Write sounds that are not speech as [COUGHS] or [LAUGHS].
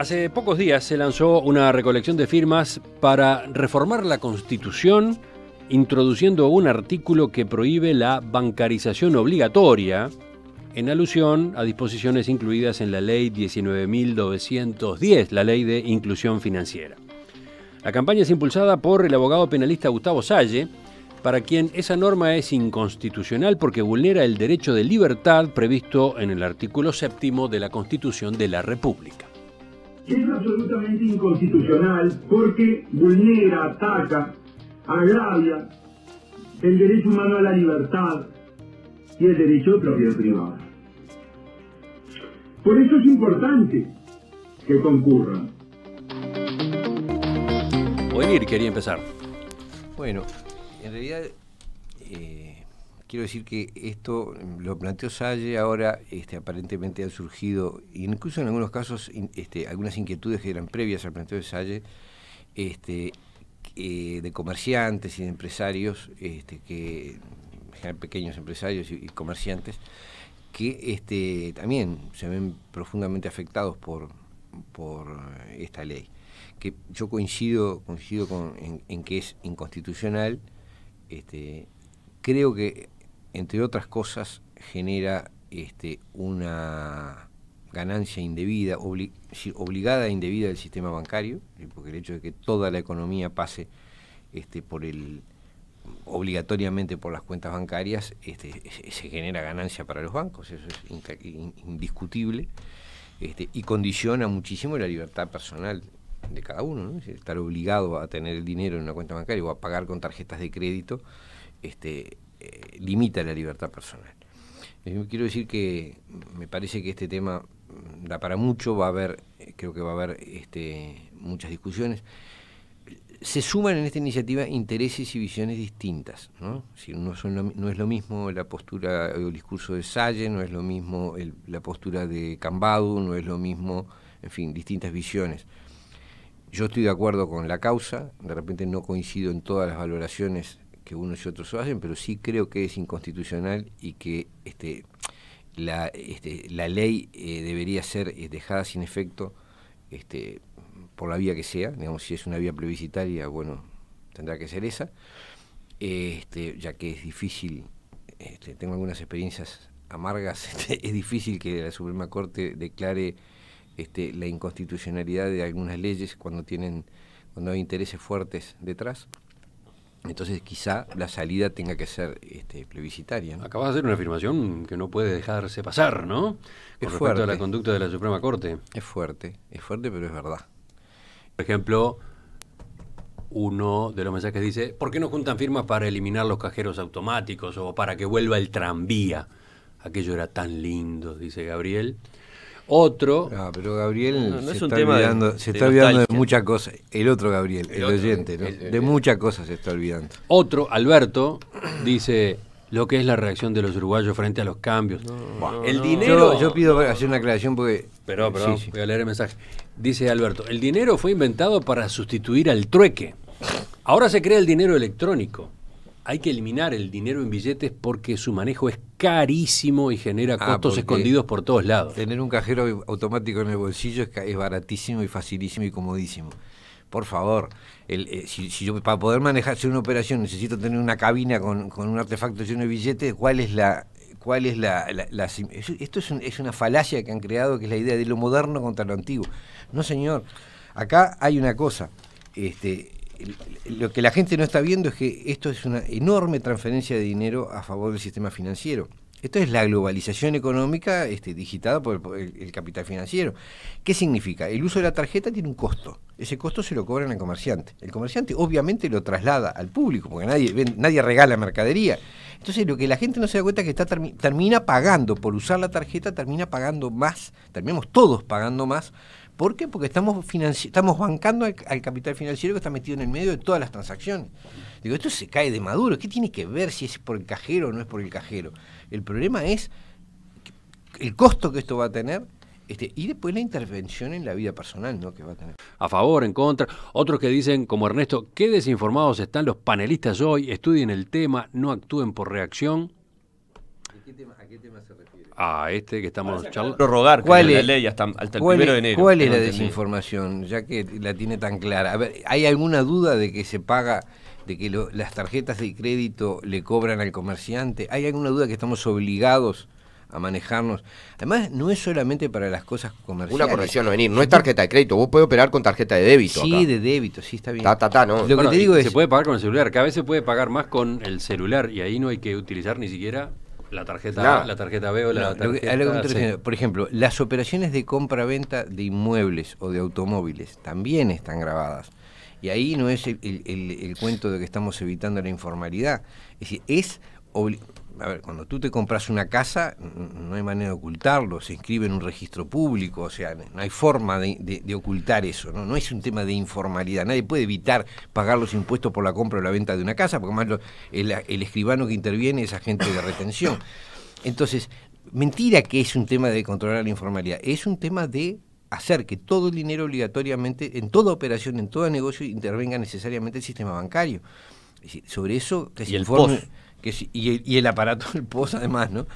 Hace pocos días se lanzó una recolección de firmas para reformar la Constitución, introduciendo un artículo que prohíbe la bancarización obligatoria, en alusión a disposiciones incluidas en la Ley 19.910, la Ley de Inclusión Financiera. La campaña es impulsada por el abogado penalista Gustavo Salle, para quien esa norma es inconstitucional porque vulnera el derecho de libertad previsto en el artículo séptimo de la Constitución de la República es absolutamente inconstitucional porque vulnera, ataca, agravia el derecho humano a la libertad y el derecho de propiedad privada. Por eso es importante que concurran. Oír quería empezar. Bueno, en realidad eh, Quiero decir que esto em, lo planteó Salle, ahora este, aparentemente han surgido, incluso en algunos casos, este, algunas inquietudes que eran previas al planteo de Salle, este, eh, de comerciantes y de empresarios, pequeños empresarios y, comerciantes, que también se ven profundamente afectados por, por esta ley. Que yo coincido, coincido en, que es inconstitucional. creo que entre otras cosas, genera este, una ganancia indebida, obligada e indebida del sistema bancario, porque el hecho de que toda la economía pase este, por el obligatoriamente por las cuentas bancarias, este, se genera ganancia para los bancos, eso es indiscutible, este, y condiciona muchísimo la libertad personal de cada uno, estar obligado a tener el dinero en una cuenta bancaria o a pagar con tarjetas de crédito, este, limita la libertad personal. Eh, quiero decir que me parece que este tema da para mucho, va a haber, eh, creo que va a haber este, muchas discusiones. Se suman en esta iniciativa intereses y visiones distintas. No, no, no es lo mismo la postura o el discurso de Salle, no es lo mismo la postura de Cambado, no es lo mismo, en fin, distintas visiones. Yo estoy de acuerdo con la causa, de repente no coincido en todas las valoraciones que unos y otros hacen, pero sí creo que es inconstitucional y que este, la, este, ley eh, debería ser eh, dejada sin efecto este, por la vía que sea, digamos, si es una vía plebiscitaria, bueno, tendrá que ser esa, este, ya que es difícil, este, tengo algunas experiencias amargas, [LAUGHS] es difícil que la Suprema Corte declare este, la inconstitucionalidad de algunas leyes cuando tienen cuando hay intereses fuertes detrás. Entonces quizá la salida tenga que ser este, plebiscitaria. Acabas de hacer una afirmación que no puede dejarse pasar, ¿no? Con respecto a la conducta de la Suprema Corte. Es fuerte, es fuerte, pero es verdad. Por ejemplo, uno de los mensajes dice, ¿por qué no juntan firmas para eliminar los cajeros automáticos o para que vuelva el tranvía? Aquello era tan lindo, dice Gabriel otro. pero Gabriel se, está, olvidando, de, muchas cosas. El otro Gabriel, el, oyente, de muchas cosas se está olvidando. Otro, Alberto, dice lo que es la reacción de los uruguayos frente a los cambios. el dinero. Yo, pido hacer una aclaración porque. Pero, voy a leer el mensaje. Dice Alberto: el dinero fue inventado para sustituir al trueque. Ahora se crea el dinero electrónico hay que eliminar el dinero en billetes porque su manejo es carísimo y genera ah, costos escondidos por todos lados. Tener un cajero automático en el bolsillo es, baratísimo y facilísimo y comodísimo. Por favor, eh, si, yo, para poder manejarse una operación necesito tener una cabina con, con un artefacto y un billetes, ¿cuál es la, cuál es la... esto es, es, una falacia que han creado, que es la idea de lo moderno contra lo antiguo. No, señor. Acá hay una cosa. Este, lo que la gente no está viendo es que esto es una enorme transferencia de dinero a favor del sistema financiero. Esto es la globalización económica este, digitada por el, capital financiero. ¿Qué significa? El uso de la tarjeta tiene un costo. Ese costo se lo cobran al comerciante. El comerciante obviamente lo traslada al público, porque nadie, nadie regala mercadería. Entonces lo que la gente no se da cuenta es que está, termina pagando, por usar la tarjeta, termina pagando más, terminamos todos pagando más ¿Por qué? Porque estamos, estamos bancando al, capital financiero que está metido en el medio de todas las transacciones. Digo, esto se cae de maduro. ¿Qué tiene que ver si es por el cajero o no es por el cajero? El problema es el costo que esto va a tener este, y después la intervención en la vida personal que va a tener. A favor, en contra. Otros que dicen, como Ernesto, qué desinformados están los panelistas hoy, estudien el tema, no actúen por reacción. a qué tema se refiere? a este que estamos charlando. Prorrogar ¿Cuál es, la ley hasta, el de enero. ¿Cuál es la desinformación? Ya que la tiene tan clara. ¿hay alguna duda de que se paga, de que las tarjetas de crédito le cobran al comerciante? ¿Hay alguna duda de que estamos obligados a manejarnos. Además, no es solamente para las cosas comerciales. Una corrección, no venir, no es tarjeta de crédito, vos podés operar con tarjeta de débito. Sí, de débito, sí, está bien. Ta, no. Lo que te digo es. Se puede pagar con el celular, cada vez se puede pagar más con el celular y ahí no hay que utilizar ni siquiera la tarjeta la tarjeta B o la tarjeta Por ejemplo, las operaciones de compra-venta de inmuebles o de automóviles también están grabadas. Y ahí no es el, el cuento de que estamos evitando la informalidad. Es decir, es a ver, cuando tú te compras una casa, no hay manera de ocultarlo, se inscribe en un registro público, o sea, no hay forma de, ocultar eso, ¿no? No es un tema de informalidad, nadie puede evitar pagar los impuestos por la compra o la venta de una casa, porque más el, escribano que interviene es agente de retención. [COUGHS] Entonces, mentira que es un tema de controlar la informalidad, es un tema de hacer que todo el dinero obligatoriamente, en toda operación, en todo negocio, intervenga necesariamente el sistema bancario. sobre eso que se que y, y, el aparato del [LAUGHS] POS además, ¿no?